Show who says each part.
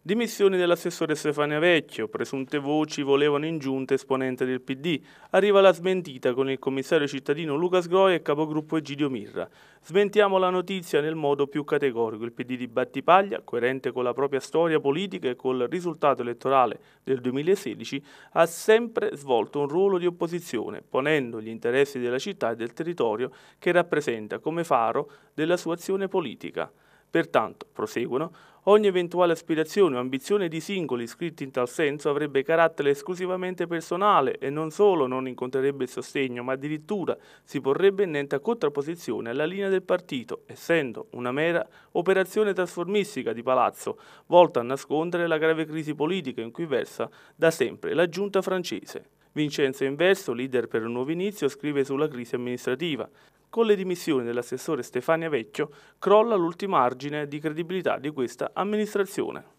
Speaker 1: Dimissioni dell'assessore Stefania Vecchio, presunte voci volevano in giunta esponente del PD. Arriva la smentita con il commissario cittadino Luca Sgroia e capogruppo Egidio Mirra. Smentiamo la notizia nel modo più categorico. Il PD di Battipaglia, coerente con la propria storia politica e col risultato elettorale del 2016, ha sempre svolto un ruolo di opposizione, ponendo gli interessi della città e del territorio che rappresenta come faro della sua azione politica. Pertanto, proseguono, ogni eventuale aspirazione o ambizione di singoli iscritti in tal senso avrebbe carattere esclusivamente personale e non solo non incontrerebbe il sostegno, ma addirittura si porrebbe in netta contrapposizione alla linea del partito, essendo una mera operazione trasformistica di palazzo, volta a nascondere la grave crisi politica in cui versa da sempre la giunta francese. Vincenzo Inverso, leader per un nuovo inizio, scrive sulla crisi amministrativa. Con le dimissioni dell'assessore Stefania Vecchio crolla l'ultimo argine di credibilità di questa amministrazione.